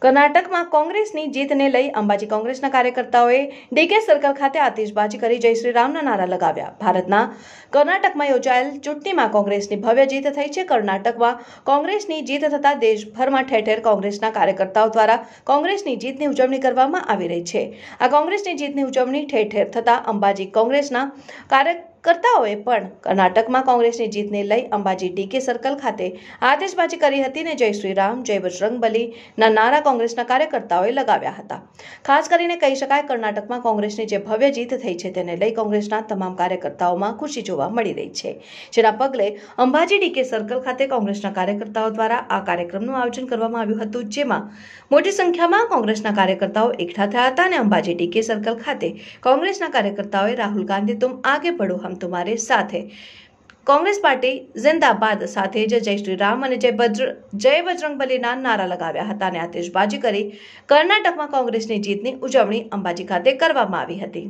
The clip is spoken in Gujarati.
કર્ણાટકમાં કોંગ્રેસની જીતને લઈ અંબાજી કોંગ્રેસના કાર્યકર્તાઓએ ડીકે સર્કલ ખાતે આતિશબાજી કરી જય શ્રી રામના નારા લગાવ્યા ભારતના કર્ણાટકમાં યોજાયેલ ચૂંટણીમાં કોંગ્રેસની ભવ્ય જીત થઈ છે કર્ણાટકમાં કોંગ્રેસની જીત થતાં દેશભરમાં ઠેર ઠેર કોંગ્રેસના કાર્યકર્તાઓ દ્વારા કોંગ્રેસની જીતની ઉજવણી કરવામાં આવી રહી છે આ કોંગ્રેસની જીતની ઉજવણી ઠેર ઠેર થતાં અંબાજી કોંગ્રેસના કાર્ય કરતાઓએ પણ કર્ણાટકમાં કોંગ્રેસની જીતને લઈ અંબાજી ડીકે સર્કલ ખાતે આતશબાજી કરી હતી ને જય શ્રી રામ જય બજરંગબલી ના નારા કોંગ્રેસના કાર્યકર્તાઓએ લગાવ્યા હતા ખાસ કરીને કહી શકાય કર્ણાટકમાં કોંગ્રેસની જે ભવ્ય જીત થઈ છે તેને લઈ કોંગ્રેસના તમામ કાર્યકર્તાઓમાં ખુશી જોવા મળી રહી છે જેના પગલે અંબાજી ડીકે સર્કલ ખાતે કોંગ્રેસના કાર્યકર્તાઓ દ્વારા આ કાર્યક્રમનું આયોજન કરવામાં આવ્યું હતું જેમાં મોટી સંખ્યામાં કોંગ્રેસના કાર્યકર્તાઓ એકઠા થયા હતા અને અંબાજી ડીકે સર્કલ ખાતે કોંગ્રેસના કાર્યકર્તાઓએ રાહુલ ગાંધી તુમ આગે બઢો હમ તુમારે સાથે કોંગ્રેસ પાર્ટી જિંદાબાદ સાથે જ જય શ્રી રામ અને જય બજ્ર જય બજરંગબલીના નારા લગાવ્યા હતા અને આતિશબાજી કરી કર્ણાટકમાં કોંગ્રેસની જીતની ઉજવણી અંબાજી ખાતે કરવામાં આવી હતી